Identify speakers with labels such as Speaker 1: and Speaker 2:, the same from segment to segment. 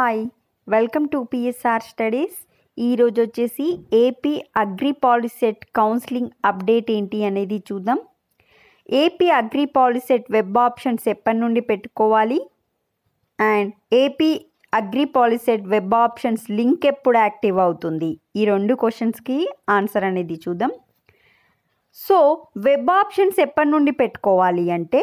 Speaker 1: hi welcome to PSR studies ఈరోజు వచ్చేసి AP agri POLYCET counselling update ఏంటి అనేది చూద్దాం AP agri POLYCET web options ఎప్పటి నుండి పెట్టుకోవాలి and AP agri POLYCET web options link ఎప్పుడు యాక్టివ్ అవుతుంది ఈ రెండు క్వశ్చన్స్కి ఆన్సర్ అనేది చూద్దాం సో వెబ్ ఆప్షన్స్ ఎప్పటి నుండి పెట్టుకోవాలి అంటే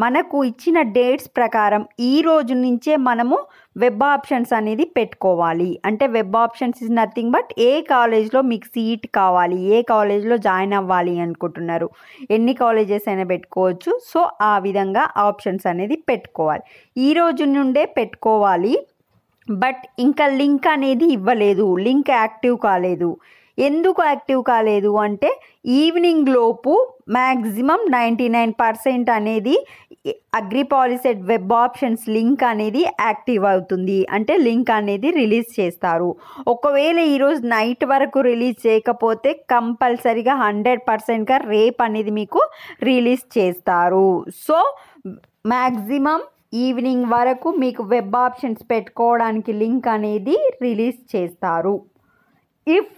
Speaker 1: మనకు ఇచ్చిన డేట్స్ ప్రకారం ఈ రోజు నుంచే మనము వెబ్ ఆప్షన్స్ అనేది పెట్టుకోవాలి అంటే web options is nothing but a కాలేజ్లో మీకు సీట్ కావాలి ఏ కాలేజ్లో జాయిన్ అవ్వాలి అనుకుంటున్నారు ఎన్ని కాలేజెస్ అయినా పెట్టుకోవచ్చు సో ఆ విధంగా ఆప్షన్స్ అనేది పెట్టుకోవాలి ఈ రోజు నుండే పెట్టుకోవాలి బట్ ఇంకా లింక్ అనేది ఇవ్వలేదు లింక్ యాక్టివ్ కాలేదు ఎందుకు యాక్టివ్ కాలేదు అంటే ఈవినింగ్ లోపు మ్యాక్సిమం నైంటీ నైన్ పర్సెంట్ అనేది అగ్రిపాలిసెడ్ వెబ్ ఆప్షన్స్ లింక్ అనేది యాక్టివ్ అవుతుంది అంటే లింక్ అనేది రిలీజ్ చేస్తారు ఒకవేళ ఈరోజు నైట్ వరకు రిలీజ్ చేయకపోతే కంపల్సరీగా హండ్రెడ్ పర్సెంట్గా రేప్ అనేది మీకు రిలీజ్ చేస్తారు సో మ్యాక్సిమం ఈవినింగ్ వరకు మీకు వెబ్ ఆప్షన్స్ పెట్టుకోవడానికి లింక్ అనేది రిలీజ్ చేస్తారు ఇఫ్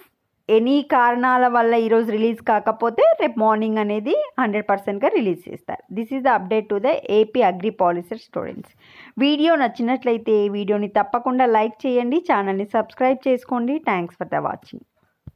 Speaker 1: ఎనీ కారణాల వల్ల ఈరోజు రిలీజ్ కాకపోతే రేపు మార్నింగ్ అనేది హండ్రెడ్ పర్సెంట్గా రిలీజ్ చేస్తారు this is the update to the AP agri POLYCET students video నచ్చినట్లయితే ఈ వీడియోని తప్పకుండా లైక్ చేయండి ఛానల్ని సబ్స్క్రైబ్ చేసుకోండి థ్యాంక్స్ ఫర్ ద వాచింగ్